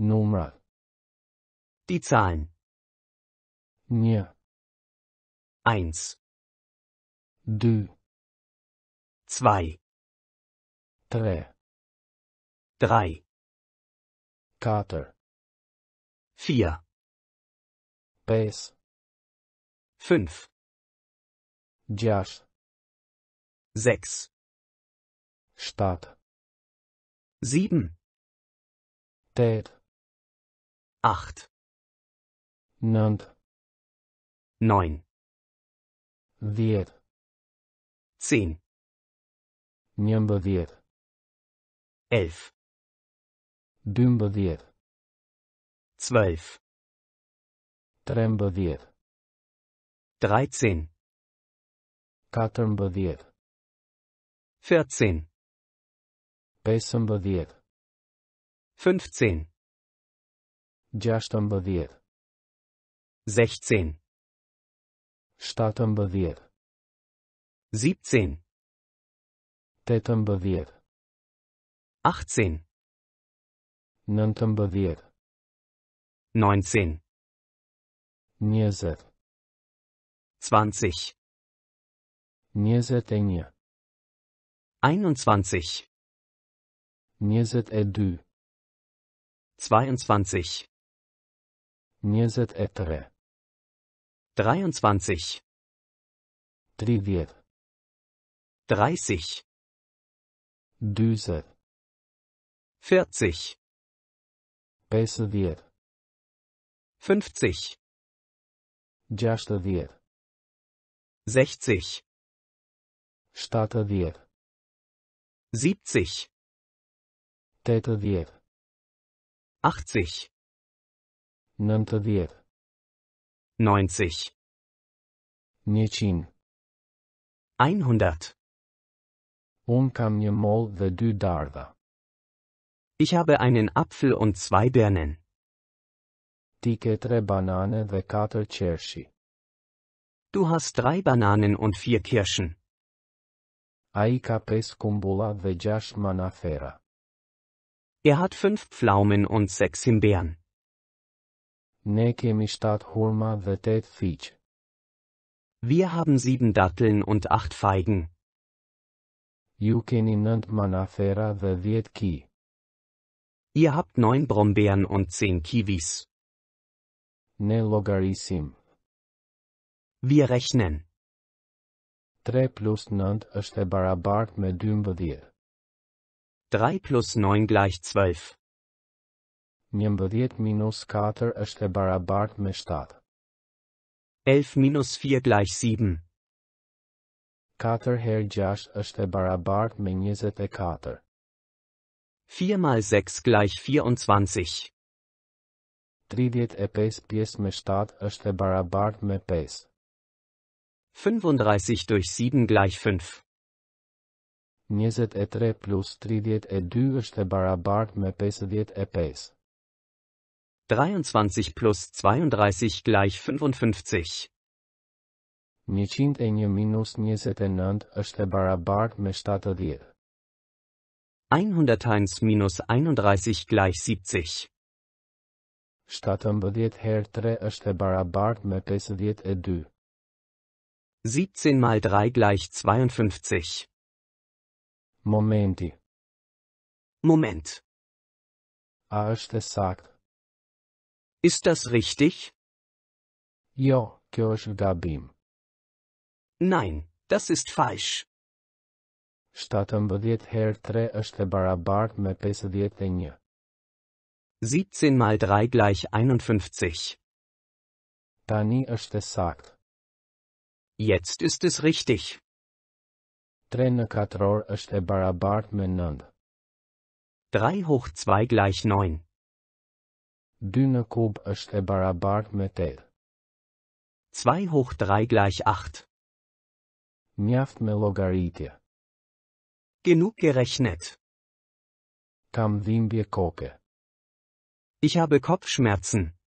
Nummer. Die Zahlen. Mir. Eins. Du. Zwei. Tre. Drei. Kater. Vier. Base. Fünf. Jasch. Sechs. Stadt. Sieben. Tät acht, Nant. neun, Viet. zehn, Njëmbë vjet. elf, Dymbë vjet. zwölf, Trembë vjet. dreizehn, Katërmbë vjet. vierzehn, Pesëmbë vjet. fünfzehn, Gestern bewährt. 16. Statum bewährt. 17. Tätum bewährt. 18. Nantum bewährt. 19. Nierzet. 20. Nierzet enje. 21. Nierzet edu. 22. Niezet etre. 23. Привет. 30. Düse. 40. Besser wird. 50. Jaschter wird. 60. Starter wird. 70. Täter wird. 80. 90. 90. Ničin. 100. On kam je mol the du darva. Ich habe einen Apfel und zwei Birnen. Tike tre banane the katr cershi. Du hast drei Bananen und vier Kirschen. Aica pescumbula the jash manafera. Er hat fünf Pflaumen und sechs Himbeeren ne kemistat holma vetet fici. Wir haben sieben Datteln und acht Feigen. Jukeninant manafera veviet ki. Ihr habt neun Brombeeren und zehn Kiwis. Ne logarisim. Wir rechnen. 3 plus 9 ist e barabart me 12. 3 plus 9 gleich 12. një mbëdhjet minus 4 është e barabart me 7. 11 minus 4 gleich 7. 4 her 6 është e barabart me 24. 4 mal 6 gleich 24. 35 pjesë me 7 është e barabart me 5. 35 durch 7 gleich 5. 23 plus 32 është e barabart me 55. 23 plus 32 gleich 55. Njëqind e minus njëzet e nënd barabart me 70. 101 minus 31 gleich 70. 17 her 3 është barabart me 52. 17 mal 3 gleich 52. Momenti. Moment. A është e sakt? Ist das richtig? Jo, Kirshu Gabim. Nein, das ist falsch. 17 herë 3 është e barabart me 51. 17 mal 3 gleich 51. Tani është e sakt. Jetzt ist es richtig. 3 në katror është e barabart me 9. 3 hoch 2 gleich 9. Dünne kub ist e barabart me 2 hoch 3 gleich 8. Mjaft me llogaritje. Genug gerechnet. Kam dhimbje koke. Ich habe Kopfschmerzen.